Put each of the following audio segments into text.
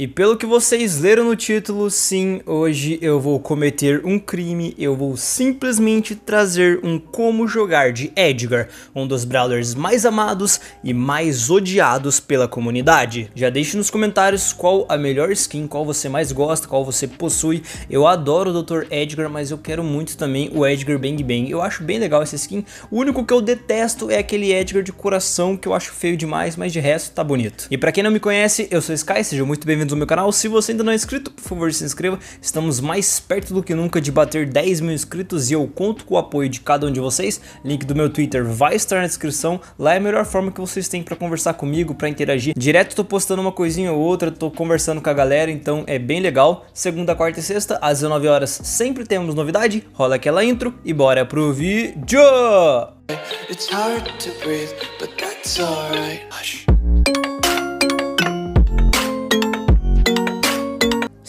E pelo que vocês leram no título, sim, hoje eu vou cometer um crime, eu vou simplesmente trazer um como jogar de Edgar, um dos brawlers mais amados e mais odiados pela comunidade. Já deixe nos comentários qual a melhor skin, qual você mais gosta, qual você possui. Eu adoro o Dr. Edgar, mas eu quero muito também o Edgar Bang Bang. Eu acho bem legal essa skin. O único que eu detesto é aquele Edgar de coração que eu acho feio demais, mas de resto tá bonito. E pra quem não me conhece, eu sou Sky, seja muito bem-vindo inscritos no meu canal. Se você ainda não é inscrito, por favor se inscreva. Estamos mais perto do que nunca de bater 10 mil inscritos e eu conto com o apoio de cada um de vocês. Link do meu Twitter vai estar na descrição. Lá é a melhor forma que vocês têm para conversar comigo, para interagir. Direto tô postando uma coisinha ou outra, tô conversando com a galera, então é bem legal. Segunda, quarta e sexta, às 19 horas sempre temos novidade. Rola aquela intro e bora pro vídeo! It's hard to breathe, but that's alright.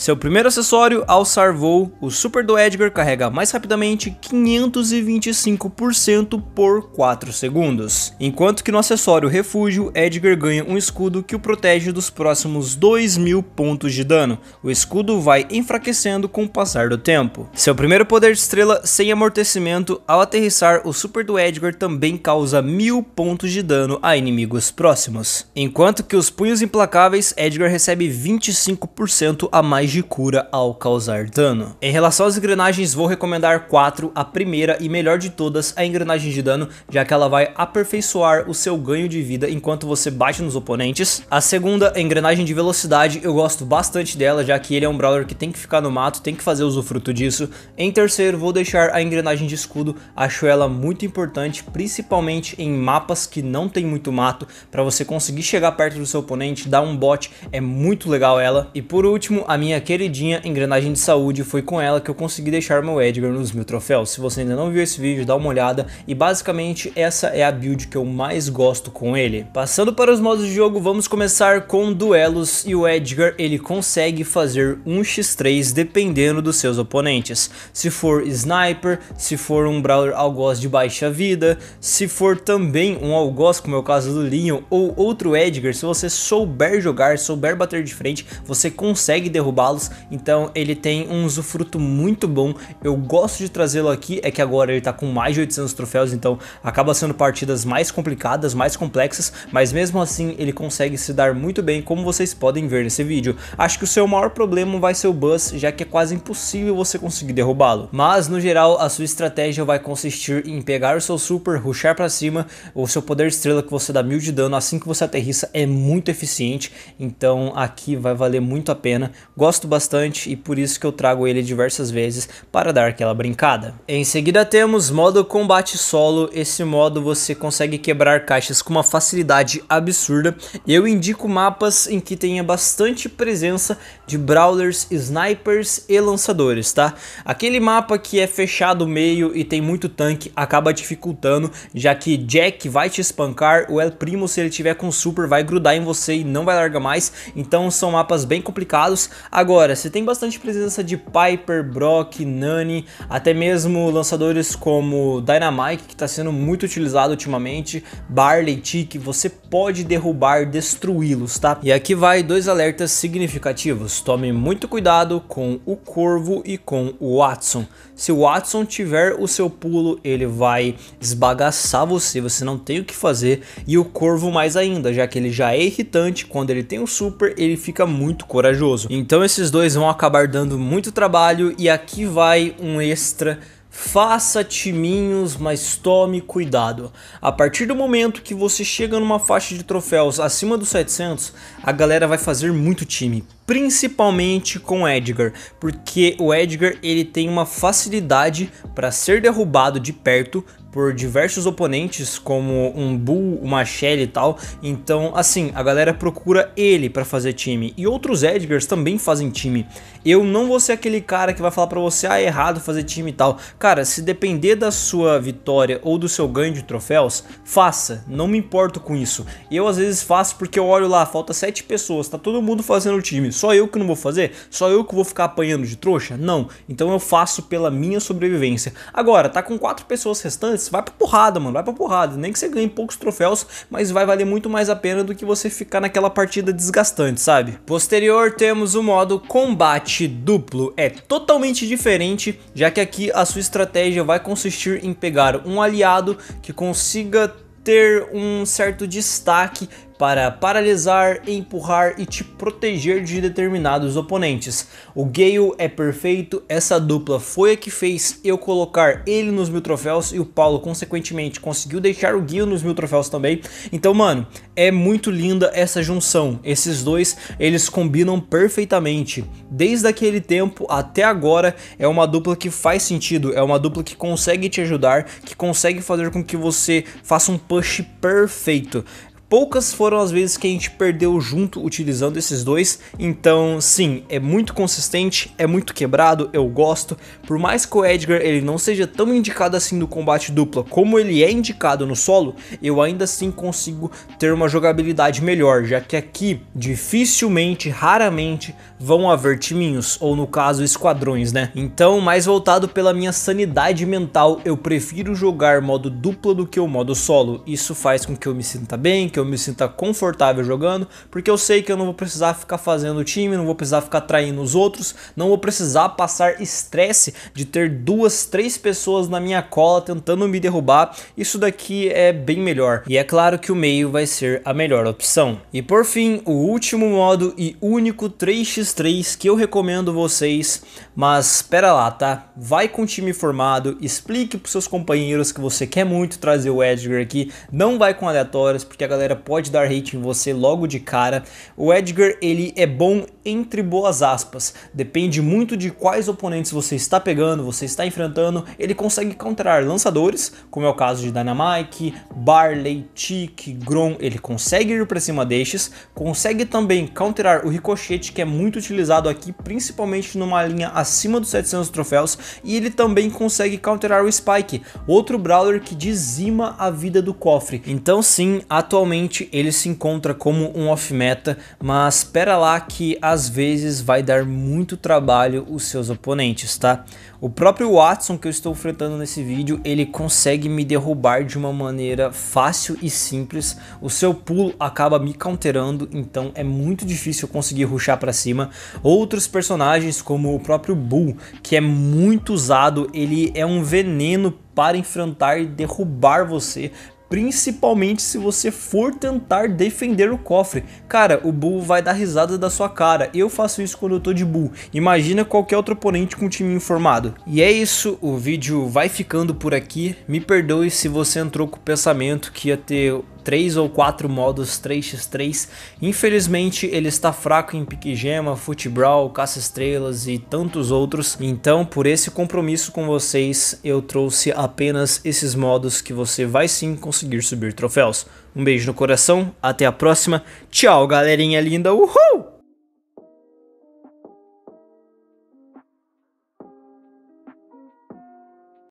Seu primeiro acessório, ao Voo, o Super do Edgar carrega mais rapidamente 525% por 4 segundos. Enquanto que no acessório Refúgio, Edgar ganha um escudo que o protege dos próximos 2 mil pontos de dano. O escudo vai enfraquecendo com o passar do tempo. Seu primeiro poder de estrela, sem amortecimento, ao aterrissar, o Super do Edgar também causa mil pontos de dano a inimigos próximos. Enquanto que os Punhos Implacáveis, Edgar recebe 25% a mais de cura ao causar dano. Em relação às engrenagens, vou recomendar quatro: a primeira e melhor de todas, é a engrenagem de dano, já que ela vai aperfeiçoar o seu ganho de vida enquanto você bate nos oponentes. A segunda, a engrenagem de velocidade, eu gosto bastante dela, já que ele é um brawler que tem que ficar no mato, tem que fazer usufruto disso. Em terceiro, vou deixar a engrenagem de escudo, acho ela muito importante, principalmente em mapas que não tem muito mato, para você conseguir chegar perto do seu oponente, dar um bote, é muito legal ela. E por último, a minha queridinha, engrenagem de saúde, foi com ela que eu consegui deixar meu Edgar nos meus troféus. Se você ainda não viu esse vídeo, dá uma olhada. E basicamente essa é a build que eu mais gosto com ele. Passando para os modos de jogo, vamos começar com duelos e o Edgar ele consegue fazer 1x3 dependendo dos seus oponentes. Se for Sniper, se for um Brawler Algoz de baixa vida, se for também um Algoz, como é o caso do Linho ou outro Edgar, se você souber jogar, souber bater de frente, você consegue derrubá-lo cavalos, então ele tem um usufruto muito bom. Eu gosto de trazê-lo aqui, é que agora ele tá com mais de 800 troféus, então acaba sendo partidas mais complicadas, mais complexas, mas mesmo assim ele consegue se dar muito bem, como vocês podem ver nesse vídeo. Acho que o seu maior problema vai ser o Buzz, já que é quase impossível você conseguir derrubá-lo. Mas no geral, a sua estratégia vai consistir em pegar o seu super, ruxar para cima, o seu poder estrela que você dá mil de dano assim que você aterrissa é muito eficiente, então aqui vai valer muito a pena. Gosto gosto bastante e por isso que eu trago ele diversas vezes para dar aquela brincada. Em seguida temos modo combate solo, esse modo você consegue quebrar caixas com uma facilidade absurda. Eu indico mapas em que tenha bastante presença de brawlers, snipers e lançadores, tá? Aquele mapa que é fechado meio e tem muito tanque acaba dificultando, já que Jack vai te espancar, o El Primo se ele tiver com super vai grudar em você e não vai largar mais, então são mapas bem complicados. Agora Agora, se tem bastante presença de Piper, Brock, Nani, até mesmo lançadores como Dynamite, que está sendo muito utilizado ultimamente, Barley, Tick, você pode derrubar, destruí-los, tá? E aqui vai dois alertas significativos. Tome muito cuidado com o Corvo e com o Watson. Se o Watson tiver o seu pulo, ele vai esbagaçar você, você não tem o que fazer. E o Corvo mais ainda, já que ele já é irritante, quando ele tem o um super, ele fica muito corajoso. Então esses esses dois vão acabar dando muito trabalho e aqui vai um extra Faça timinhos, mas tome cuidado. A partir do momento que você chega numa faixa de troféus acima dos 700, a galera vai fazer muito time principalmente com o Edgar, porque o Edgar ele tem uma facilidade para ser derrubado de perto por diversos oponentes como um Bull, uma Shelly e tal. Então, assim, a galera procura ele para fazer time e outros Edgars também fazem time. Eu não vou ser aquele cara que vai falar para você ah, é errado fazer time e tal. Cara, se depender da sua vitória ou do seu ganho de troféus, faça, não me importo com isso. Eu às vezes faço porque eu olho lá, falta sete pessoas, tá todo mundo fazendo time ruim? Só eu que não vou fazer? Só eu que vou ficar apanhando de trouxa? Não. Então eu faço pela minha sobrevivência. Agora, tá com quatro pessoas restantes? Vai pra porrada, mano. Vai pra porrada. Nem que você ganhe poucos troféus, mas vai valer muito mais a pena do que você ficar naquela partida desgastante, sabe? Posterior, temos o modo combate duplo. É totalmente diferente, já que aqui a sua estratégia vai consistir em pegar um aliado que consiga ter um certo destaque para paralisar, empurrar e te proteger de determinados oponentes. O Gale é perfeito, essa dupla foi a que fez eu colocar ele nos mil troféus e o Paulo, consequentemente, conseguiu deixar o Gale nos mil troféus também. Então, mano, é muito linda essa junção. Esses dois, eles combinam perfeitamente. Desde aquele tempo até agora, é uma dupla que faz sentido, é uma dupla que consegue te ajudar, que consegue fazer com que você faça um push perfeito. Poucas foram as vezes que a gente perdeu junto utilizando esses dois, então sim, é muito consistente, é muito quebrado, eu gosto. Por mais que o Edgar ele não seja tão indicado assim no combate dupla como ele é indicado no solo, eu ainda assim consigo ter uma jogabilidade melhor, já que aqui dificilmente, raramente vão haver timinhos, ou no caso esquadrões, né? Então, mais voltado pela minha sanidade mental, eu prefiro jogar modo dupla do que o modo solo. Isso faz com que eu me sinta bem, que eu eu me sinta confortável jogando, porque eu sei que eu não vou precisar ficar fazendo time, não vou precisar ficar traindo os outros, não vou precisar passar estresse de ter duas, três pessoas na minha cola tentando me derrubar. Isso daqui é bem melhor. E é claro que o meio vai ser a melhor opção. E por fim, o último modo e único 3x3 que eu recomendo vocês, mas pera lá, tá? Vai com o time formado, explique pros seus companheiros que você quer muito trazer o Edgar aqui, não vai com aleatórios, porque a galera galera pode dar hate em você logo de cara. O Edgar, ele é bom entre boas aspas. Depende muito de quais oponentes você está pegando, você está enfrentando. Ele consegue counterar lançadores, como é o caso de Dynamite, Barley, Tick, Grom. Ele consegue ir para cima destes. Consegue também counterar o ricochete, que é muito utilizado aqui, principalmente numa linha acima dos 700 troféus. E ele também consegue counterar o Spike, outro brawler que dizima a vida do cofre. Então sim, atualmente ele se encontra como um off-meta, mas espera lá que a às vezes vai dar muito trabalho os seus oponentes, tá? O próprio Watson que eu estou enfrentando nesse vídeo, ele consegue me derrubar de uma maneira fácil e simples. O seu pulo acaba me counterando, então é muito difícil conseguir ruxar para cima. Outros personagens como o próprio Bull, que é muito usado, ele é um veneno para enfrentar e derrubar você principalmente se você for tentar defender o cofre. Cara, o Bull vai dar risada da sua cara, eu faço isso quando eu tô de Bull. Imagina qualquer outro oponente com um time informado. E é isso, o vídeo vai ficando por aqui. Me perdoe se você entrou com o pensamento que ia ter 3 ou 4 modos 3x3. Infelizmente, ele está fraco em pique gema, futebol, caça estrelas e tantos outros. Então, por esse compromisso com vocês, eu trouxe apenas esses modos que você vai sim conseguir subir troféus. Um beijo no coração, até a próxima. Tchau, galerinha linda. Uhul!